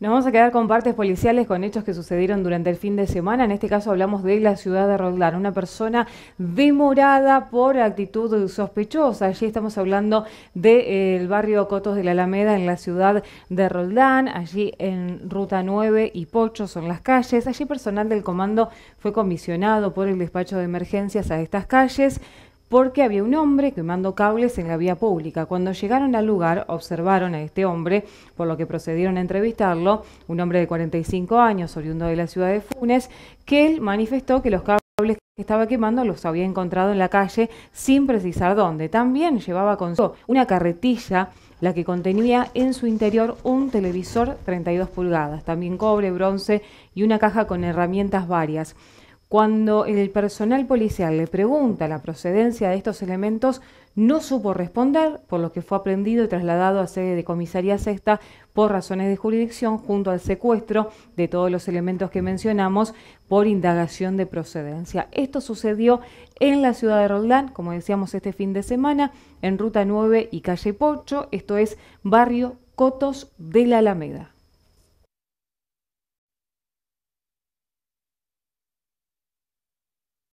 Nos vamos a quedar con partes policiales, con hechos que sucedieron durante el fin de semana. En este caso hablamos de la ciudad de Roldán, una persona demorada por actitud sospechosa. Allí estamos hablando del eh, barrio Cotos de la Alameda, en la ciudad de Roldán, allí en Ruta 9 y Pocho son las calles. Allí personal del comando fue comisionado por el despacho de emergencias a estas calles porque había un hombre quemando cables en la vía pública. Cuando llegaron al lugar observaron a este hombre, por lo que procedieron a entrevistarlo, un hombre de 45 años, oriundo de la ciudad de Funes, que él manifestó que los cables que estaba quemando los había encontrado en la calle sin precisar dónde. También llevaba consigo una carretilla, la que contenía en su interior un televisor 32 pulgadas, también cobre, bronce y una caja con herramientas varias. Cuando el personal policial le pregunta la procedencia de estos elementos, no supo responder, por lo que fue aprendido y trasladado a sede de comisaría sexta por razones de jurisdicción junto al secuestro de todos los elementos que mencionamos por indagación de procedencia. Esto sucedió en la ciudad de Roldán, como decíamos este fin de semana, en Ruta 9 y Calle Pocho, esto es Barrio Cotos de la Alameda.